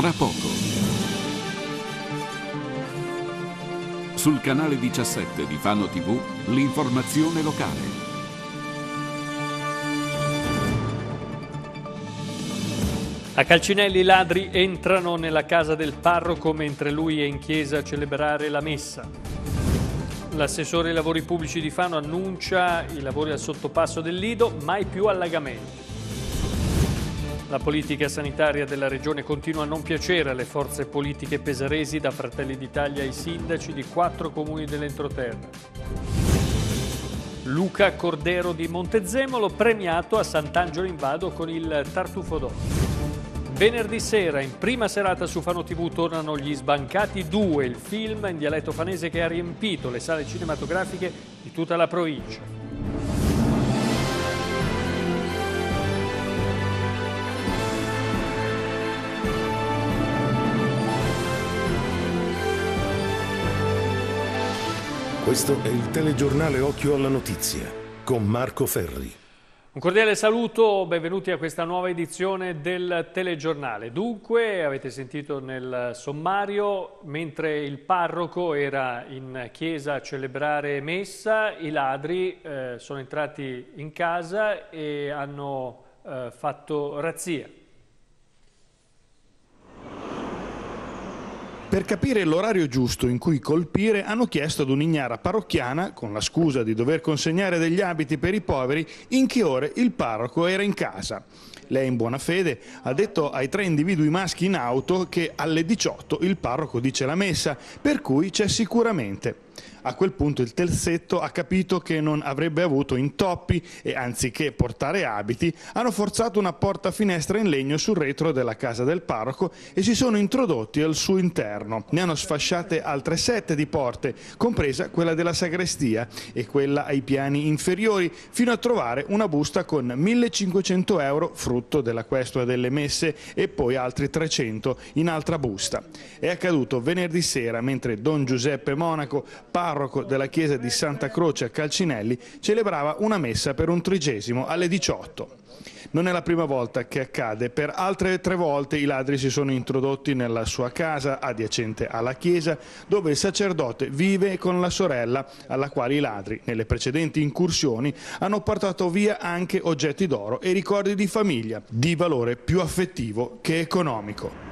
tra poco. Sul canale 17 di Fano TV, l'informazione locale. A Calcinelli i ladri entrano nella casa del parroco mentre lui è in chiesa a celebrare la messa. L'assessore ai lavori pubblici di Fano annuncia i lavori al sottopasso del Lido, mai più allagamenti. La politica sanitaria della regione continua a non piacere alle forze politiche pesaresi, da Fratelli d'Italia ai sindaci di quattro comuni dell'entroterra. Luca Cordero di Montezemolo premiato a Sant'Angelo in Vado con il Tartufo d'Oro. Venerdì sera, in prima serata su Fano TV, tornano Gli Sbancati 2, il film in dialetto fanese che ha riempito le sale cinematografiche di tutta la provincia. Questo è il telegiornale Occhio alla Notizia con Marco Ferri. Un cordiale saluto, benvenuti a questa nuova edizione del telegiornale. Dunque, avete sentito nel sommario, mentre il parroco era in chiesa a celebrare messa, i ladri eh, sono entrati in casa e hanno eh, fatto razzia. Per capire l'orario giusto in cui colpire hanno chiesto ad un'ignara parrocchiana, con la scusa di dover consegnare degli abiti per i poveri, in che ore il parroco era in casa. Lei in buona fede ha detto ai tre individui maschi in auto che alle 18 il parroco dice la messa, per cui c'è sicuramente a quel punto il terzetto ha capito che non avrebbe avuto intoppi e anziché portare abiti hanno forzato una porta-finestra in legno sul retro della casa del parroco e si sono introdotti al suo interno. Ne hanno sfasciate altre sette di porte, compresa quella della sagrestia e quella ai piani inferiori, fino a trovare una busta con 1500 euro frutto della questua delle messe e poi altri 300 in altra busta. È accaduto venerdì sera mentre Don Giuseppe Monaco parla parroco della chiesa di Santa Croce a Calcinelli, celebrava una messa per un trigesimo alle 18. Non è la prima volta che accade, per altre tre volte i ladri si sono introdotti nella sua casa adiacente alla chiesa, dove il sacerdote vive con la sorella, alla quale i ladri, nelle precedenti incursioni, hanno portato via anche oggetti d'oro e ricordi di famiglia, di valore più affettivo che economico.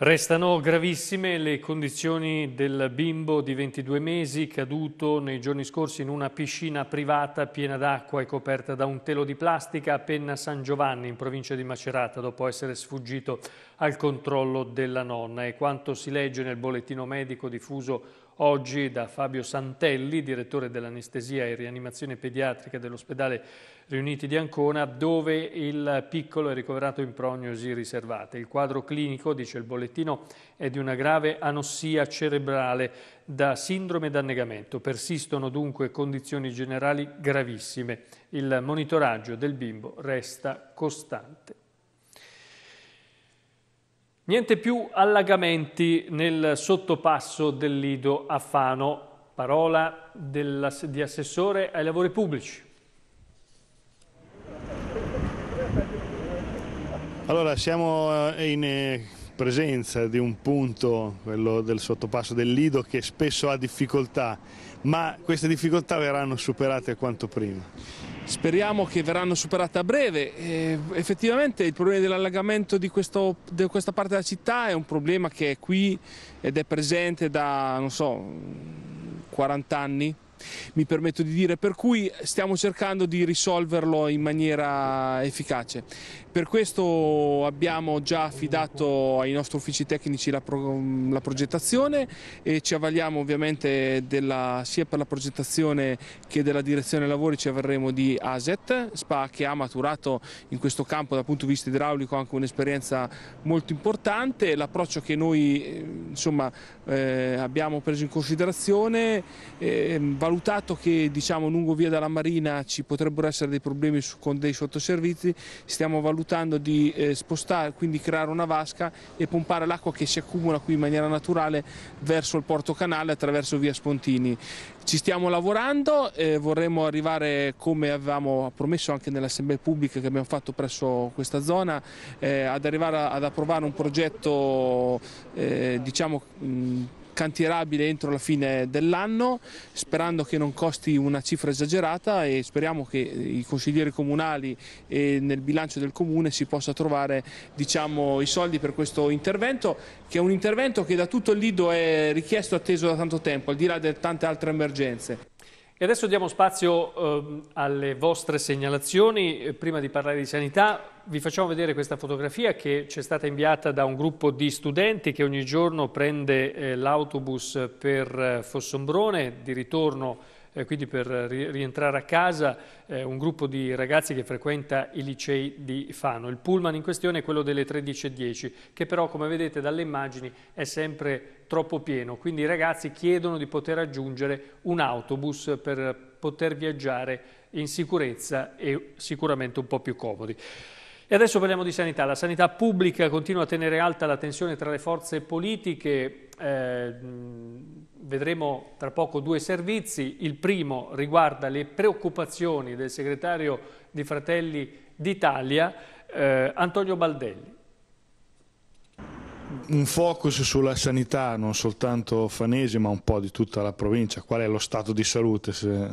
Restano gravissime le condizioni del bimbo di 22 mesi caduto nei giorni scorsi in una piscina privata piena d'acqua e coperta da un telo di plastica a Penna San Giovanni in provincia di Macerata dopo essere sfuggito al controllo della nonna. E quanto si legge nel bollettino medico diffuso oggi da Fabio Santelli, direttore dell'anestesia e rianimazione pediatrica dell'ospedale Riuniti di Ancona, dove il piccolo è ricoverato in prognosi riservate. Il quadro clinico, dice il bollettino, è di una grave anossia cerebrale da sindrome d'annegamento. Persistono dunque condizioni generali gravissime. Il monitoraggio del bimbo resta costante. Niente più allagamenti nel sottopasso del Lido a Fano, parola di assessore ai lavori pubblici. Allora, siamo eh, in eh, presenza di un punto, quello del sottopasso del Lido, che spesso ha difficoltà, ma queste difficoltà verranno superate quanto prima. Speriamo che verranno superate a breve. E effettivamente il problema dell'allagamento di, questo, di questa parte della città è un problema che è qui ed è presente da, non so, 40 anni mi permetto di dire, per cui stiamo cercando di risolverlo in maniera efficace. Per questo abbiamo già affidato ai nostri uffici tecnici la, pro, la progettazione e ci avvaliamo ovviamente della, sia per la progettazione che della direzione lavori ci avverremo di ASET, SPA che ha maturato in questo campo dal punto di vista idraulico anche un'esperienza molto importante, l'approccio che noi eh, insomma, eh, abbiamo preso in considerazione eh, valutato che diciamo, lungo via dalla Marina ci potrebbero essere dei problemi su, con dei sottoservizi, stiamo valutando di eh, spostare, quindi creare una vasca e pompare l'acqua che si accumula qui in maniera naturale verso il porto canale attraverso via Spontini. Ci stiamo lavorando, eh, vorremmo arrivare come avevamo promesso anche nell'assemblea pubblica che abbiamo fatto presso questa zona, eh, ad arrivare ad approvare un progetto eh, diciamo, mh, cantierabile entro la fine dell'anno, sperando che non costi una cifra esagerata e speriamo che eh, i consiglieri comunali e nel bilancio del comune si possa trovare diciamo, i soldi per questo intervento, che è un intervento che da tutto il Lido è richiesto e atteso da tanto tempo, al di là di tante altre emergenze. E adesso diamo spazio eh, alle vostre segnalazioni. Eh, prima di parlare di sanità vi facciamo vedere questa fotografia che ci è stata inviata da un gruppo di studenti che ogni giorno prende eh, l'autobus per eh, Fossombrone di ritorno eh, quindi per rientrare a casa eh, un gruppo di ragazzi che frequenta i licei di Fano. Il pullman in questione è quello delle 13.10 che però come vedete dalle immagini è sempre troppo pieno, quindi i ragazzi chiedono di poter aggiungere un autobus per poter viaggiare in sicurezza e sicuramente un po' più comodi. E adesso parliamo di sanità. La sanità pubblica continua a tenere alta la tensione tra le forze politiche. Eh, vedremo tra poco due servizi. Il primo riguarda le preoccupazioni del segretario di Fratelli d'Italia, eh, Antonio Baldelli un focus sulla sanità non soltanto fanese ma un po' di tutta la provincia, qual è lo stato di salute se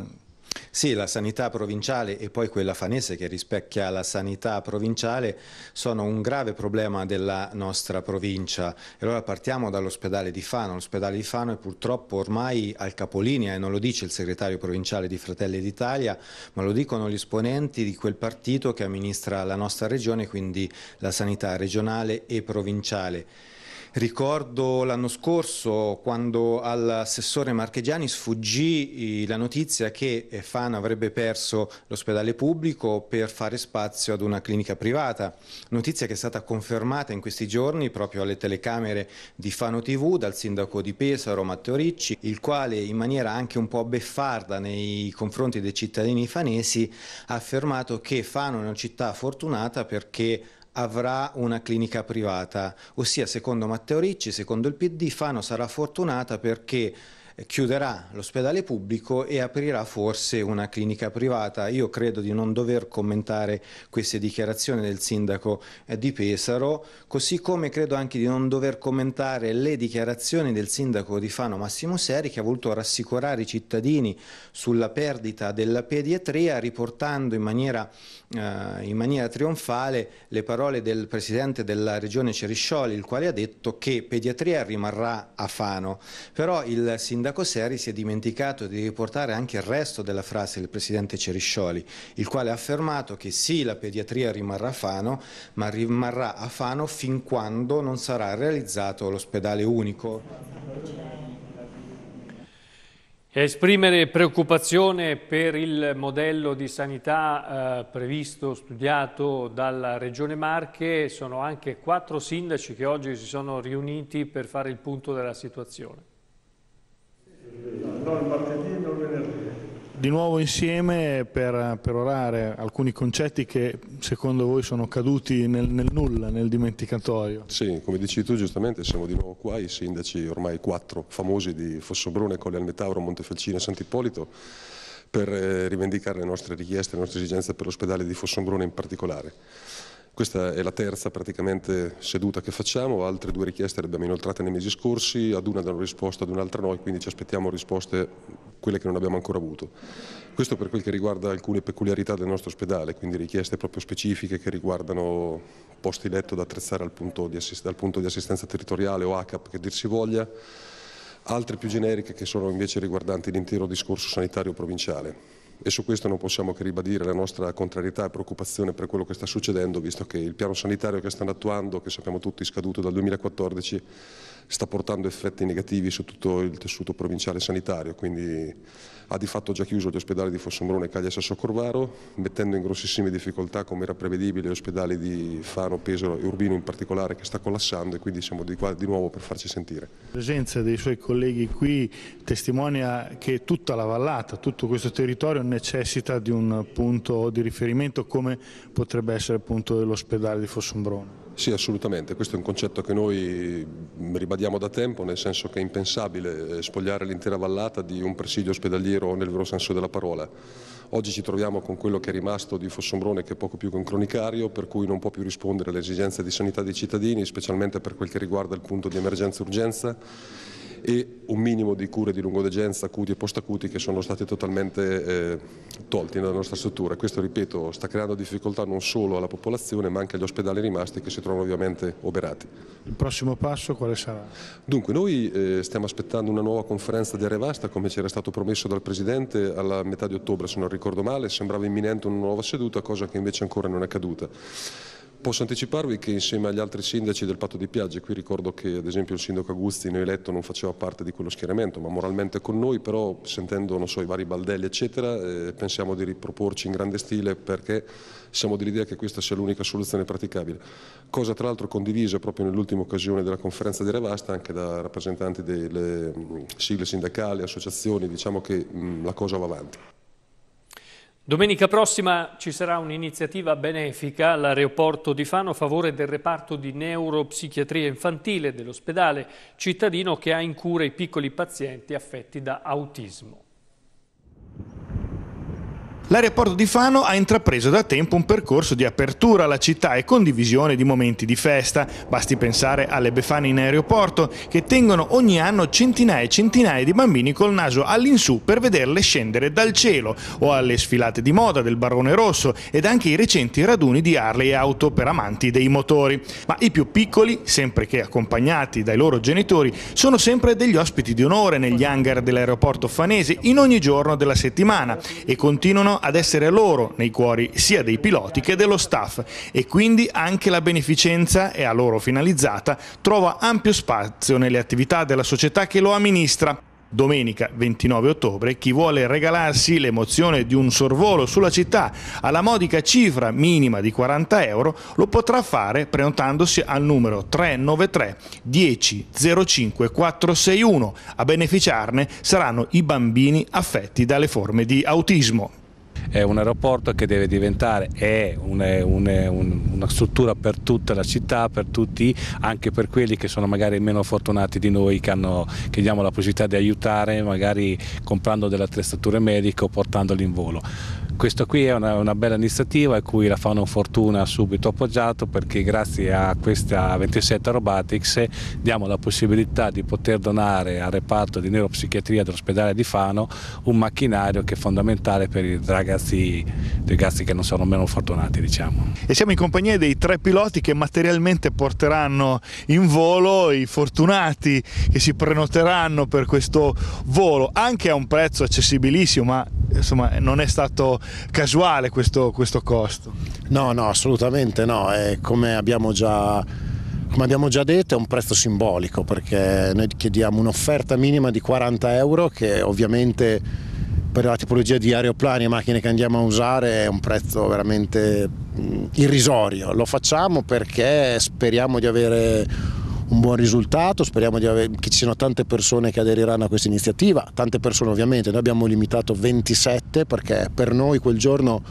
sì, la sanità provinciale e poi quella fanese che rispecchia la sanità provinciale sono un grave problema della nostra provincia. E allora partiamo dall'ospedale di Fano. L'ospedale di Fano è purtroppo ormai al capolinea e non lo dice il segretario provinciale di Fratelli d'Italia, ma lo dicono gli esponenti di quel partito che amministra la nostra regione, quindi la sanità regionale e provinciale. Ricordo l'anno scorso quando all'assessore Marchegiani sfuggì la notizia che eh, Fano avrebbe perso l'ospedale pubblico per fare spazio ad una clinica privata, notizia che è stata confermata in questi giorni proprio alle telecamere di Fano TV dal sindaco di Pesaro Matteo Ricci, il quale in maniera anche un po' beffarda nei confronti dei cittadini fanesi ha affermato che Fano è una città fortunata perché avrà una clinica privata, ossia secondo Matteo Ricci, secondo il PD, Fano sarà fortunata perché chiuderà l'ospedale pubblico e aprirà forse una clinica privata. Io credo di non dover commentare queste dichiarazioni del sindaco eh, di Pesaro, così come credo anche di non dover commentare le dichiarazioni del sindaco di Fano Massimo Seri che ha voluto rassicurare i cittadini sulla perdita della pediatria riportando in maniera, eh, in maniera trionfale le parole del presidente della regione Ceriscioli il quale ha detto che pediatria rimarrà a Fano. Però il sindaco sindaco Seri si è dimenticato di riportare anche il resto della frase del presidente Ceriscioli, il quale ha affermato che sì, la pediatria rimarrà a Fano, ma rimarrà a Fano fin quando non sarà realizzato l'ospedale unico. Esprimere preoccupazione per il modello di sanità eh, previsto, studiato dalla Regione Marche, sono anche quattro sindaci che oggi si sono riuniti per fare il punto della situazione non martedì, venerdì. Di nuovo insieme per, per, orare alcuni concetti che secondo voi sono caduti nel, nel, nulla, nel dimenticatorio. Sì, come dici tu giustamente siamo di nuovo qua, i sindaci ormai quattro famosi di Fossobrone, Colle Almetauro, Metauro, e Sant'Ippolito per eh, rivendicare le nostre richieste, le nostre esigenze per l'ospedale di Fossombrone in particolare. Questa è la terza praticamente seduta che facciamo, altre due richieste le abbiamo inoltrate nei mesi scorsi, ad una danno risposta, ad un'altra no, quindi ci aspettiamo risposte quelle che non abbiamo ancora avuto. Questo per quel che riguarda alcune peculiarità del nostro ospedale, quindi richieste proprio specifiche che riguardano posti letto da attrezzare al punto di, assist al punto di assistenza territoriale o ACAP che dir si voglia, altre più generiche che sono invece riguardanti l'intero discorso sanitario provinciale e su questo non possiamo che ribadire la nostra contrarietà e preoccupazione per quello che sta succedendo, visto che il piano sanitario che stanno attuando, che sappiamo tutti scaduto dal 2014, sta portando effetti negativi su tutto il tessuto provinciale sanitario, quindi ha di fatto già chiuso gli ospedali di Fossombrone, Caglia e Sasso Corvaro, mettendo in grossissime difficoltà, come era prevedibile, gli ospedali di Fano, Pesaro e Urbino in particolare, che sta collassando e quindi siamo di qua di nuovo per farci sentire. La presenza dei suoi colleghi qui testimonia che tutta la vallata, tutto questo territorio necessita di un punto di riferimento come potrebbe essere l'ospedale di Fossombrone. Sì, assolutamente. Questo è un concetto che noi ribadiamo da tempo, nel senso che è impensabile eh, spogliare l'intera vallata di un presidio ospedaliero nel vero senso della parola. Oggi ci troviamo con quello che è rimasto di Fossombrone, che è poco più che un cronicario, per cui non può più rispondere alle esigenze di sanità dei cittadini, specialmente per quel che riguarda il punto di emergenza-urgenza e un minimo di cure di lungodegenza acuti e postacuti che sono stati totalmente eh, tolti dalla nostra struttura. Questo, ripeto, sta creando difficoltà non solo alla popolazione ma anche agli ospedali rimasti che si trovano ovviamente oberati. Il prossimo passo quale sarà? Dunque, noi eh, stiamo aspettando una nuova conferenza di Arevasta, come ci era stato promesso dal Presidente, alla metà di ottobre, se non ricordo male, sembrava imminente una nuova seduta, cosa che invece ancora non è accaduta. Posso anticiparvi che insieme agli altri sindaci del patto di piagge, qui ricordo che ad esempio il sindaco Aguzzi noi eletto non faceva parte di quello schieramento, ma moralmente con noi, però sentendo so, i vari baldelli eccetera, eh, pensiamo di riproporci in grande stile perché siamo dell'idea che questa sia l'unica soluzione praticabile. Cosa tra l'altro condivisa proprio nell'ultima occasione della conferenza di Revasta anche da rappresentanti delle mm, sigle sindacali, associazioni, diciamo che mh, mm, la cosa va avanti. Domenica prossima ci sarà un'iniziativa benefica all'aeroporto di Fano a favore del reparto di neuropsichiatria infantile dell'ospedale cittadino che ha in cura i piccoli pazienti affetti da autismo. L'aeroporto di Fano ha intrapreso da tempo un percorso di apertura alla città e condivisione di momenti di festa. Basti pensare alle Befane in aeroporto, che tengono ogni anno centinaia e centinaia di bambini col naso all'insù per vederle scendere dal cielo, o alle sfilate di moda del Barone Rosso ed anche i recenti raduni di Harley e Auto per amanti dei motori. Ma i più piccoli, sempre che accompagnati dai loro genitori, sono sempre degli ospiti di onore negli hangar dell'aeroporto fanese in ogni giorno della settimana e continuano ad essere loro nei cuori sia dei piloti che dello staff e quindi anche la beneficenza è a loro finalizzata trova ampio spazio nelle attività della società che lo amministra. Domenica 29 ottobre chi vuole regalarsi l'emozione di un sorvolo sulla città alla modica cifra minima di 40 euro lo potrà fare prenotandosi al numero 393 1005 461. A beneficiarne saranno i bambini affetti dalle forme di autismo. È un aeroporto che deve diventare, è un, un, un, una struttura per tutta la città, per tutti, anche per quelli che sono magari meno fortunati di noi, che, hanno, che diamo la possibilità di aiutare magari comprando delle attrezzature mediche o portandoli in volo questa qui è una, una bella iniziativa a cui la Fauna Fortuna ha subito appoggiato perché grazie a questa 27 Robotics diamo la possibilità di poter donare al reparto di neuropsichiatria dell'ospedale di Fano un macchinario che è fondamentale per i ragazzi, ragazzi che non sono meno fortunati. Diciamo. E siamo in compagnia dei tre piloti che materialmente porteranno in volo i fortunati che si prenoteranno per questo volo anche a un prezzo accessibilissimo ma insomma non è stato casuale questo, questo costo. No, no, assolutamente no, è come abbiamo già come abbiamo già detto è un prezzo simbolico perché noi chiediamo un'offerta minima di 40 euro che ovviamente per la tipologia di aeroplani e macchine che andiamo a usare è un prezzo veramente mm, irrisorio. Lo facciamo perché speriamo di avere un buon risultato, speriamo avere, che ci siano tante persone che aderiranno a questa iniziativa, tante persone ovviamente, noi abbiamo limitato 27 perché per noi quel giorno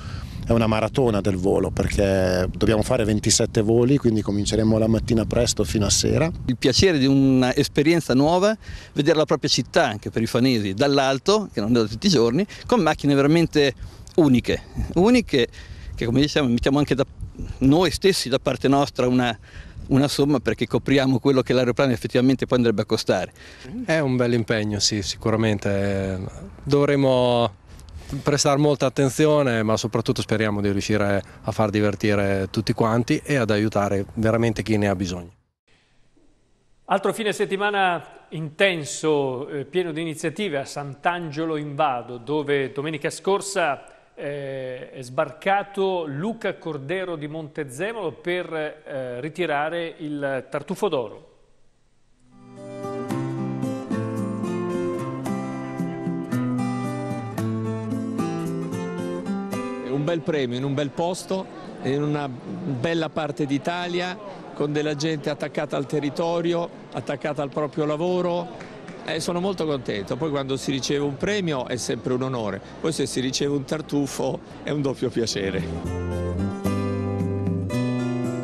è una maratona del volo perché dobbiamo fare 27 voli, quindi cominceremo la mattina presto fino a sera. Il piacere di un'esperienza nuova, vedere la propria città anche per i fanesi dall'alto, che non è da tutti i giorni, con macchine veramente uniche, uniche che come diciamo mettiamo anche da noi stessi da parte nostra una una somma perché copriamo quello che l'aeroplano effettivamente poi andrebbe a costare. È un bel impegno, sì, sicuramente. Dovremo prestare molta attenzione, ma soprattutto speriamo di riuscire a far divertire tutti quanti e ad aiutare veramente chi ne ha bisogno. Altro fine settimana intenso, eh, pieno di iniziative a Sant'Angelo in Vado, dove domenica scorsa eh, è sbarcato Luca Cordero di Montezemolo per eh, ritirare il tartufo d'oro. un bel premio in un bel posto, in una bella parte d'Italia, con della gente attaccata al territorio, attaccata al proprio lavoro, eh, sono molto contento, poi quando si riceve un premio è sempre un onore, poi se si riceve un tartufo è un doppio piacere.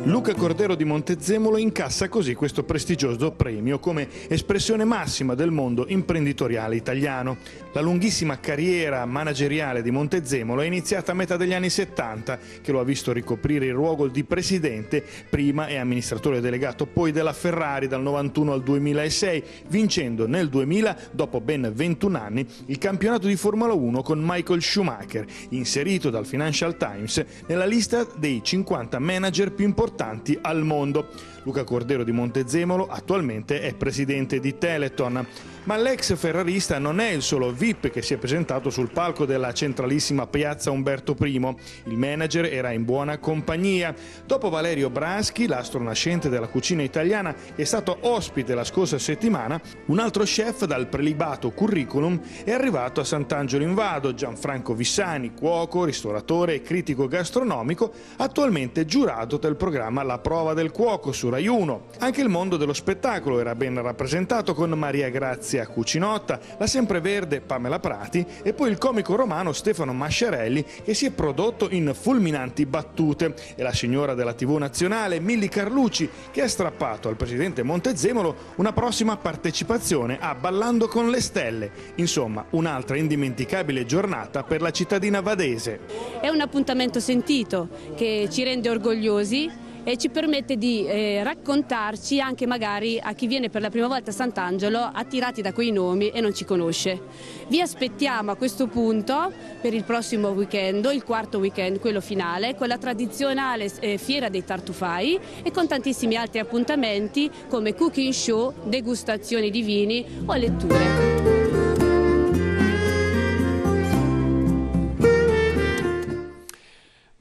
Luca Cordero di Montezemolo incassa così questo prestigioso premio come espressione massima del mondo imprenditoriale italiano. La lunghissima carriera manageriale di Montezemolo è iniziata a metà degli anni 70, che lo ha visto ricoprire il ruolo di presidente prima e amministratore delegato poi della Ferrari dal 91 al 2006, vincendo nel 2000, dopo ben 21 anni, il campionato di Formula 1 con Michael Schumacher, inserito dal Financial Times nella lista dei 50 manager più importanti importanti al mondo. Luca Cordero di Montezemolo attualmente è presidente di Teleton. Ma l'ex ferrarista non è il solo VIP che si è presentato sul palco della centralissima piazza Umberto I. Il manager era in buona compagnia. Dopo Valerio Braschi, l'astro nascente della cucina italiana, è stato ospite la scorsa settimana, un altro chef dal prelibato curriculum è arrivato a Sant'Angelo in Vado, Gianfranco Vissani, cuoco, ristoratore e critico gastronomico, attualmente giurato del programma La Prova del Cuoco su Rai 1. Anche il mondo dello spettacolo era ben rappresentato con Maria Grazia Cinzia Cucinotta, la sempreverde Pamela Prati e poi il comico romano Stefano Masciarelli che si è prodotto in fulminanti battute e la signora della TV nazionale Milli Carlucci che ha strappato al presidente Montezemolo una prossima partecipazione a Ballando con le stelle, insomma un'altra indimenticabile giornata per la cittadina vadese. È un appuntamento sentito che ci rende orgogliosi e ci permette di eh, raccontarci anche magari a chi viene per la prima volta a Sant'Angelo attirati da quei nomi e non ci conosce. Vi aspettiamo a questo punto per il prossimo weekend, il quarto weekend, quello finale, con la tradizionale eh, fiera dei tartufai e con tantissimi altri appuntamenti come cooking show, degustazioni di vini o letture.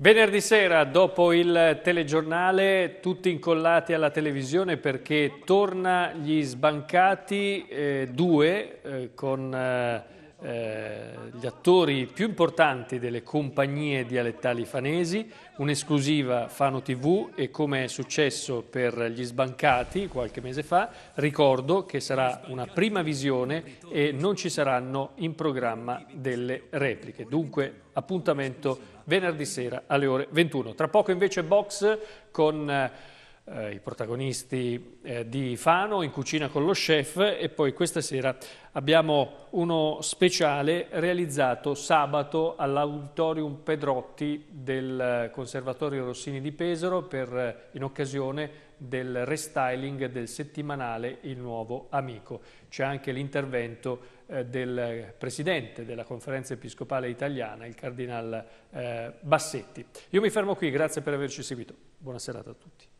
Venerdì sera, dopo il telegiornale, tutti incollati alla televisione perché torna gli sbancati eh, due eh, con eh, eh gli attori più importanti delle compagnie dialettali fanesi, un'esclusiva Fano TV e come è successo per gli sbancati qualche mese fa, ricordo che sarà una prima visione e non ci saranno in programma delle repliche. Dunque appuntamento venerdì sera alle ore 21. Tra poco invece box con eh, i protagonisti eh, di Fano in cucina con lo chef e poi questa sera abbiamo uno speciale realizzato sabato all'Auditorium Pedrotti del Conservatorio Rossini di Pesaro per, eh, in occasione del restyling del settimanale Il Nuovo Amico. C'è anche l'intervento eh, del Presidente della Conferenza Episcopale Italiana, il Cardinal eh, Bassetti. Io mi fermo qui, grazie per averci seguito. Buona serata a tutti.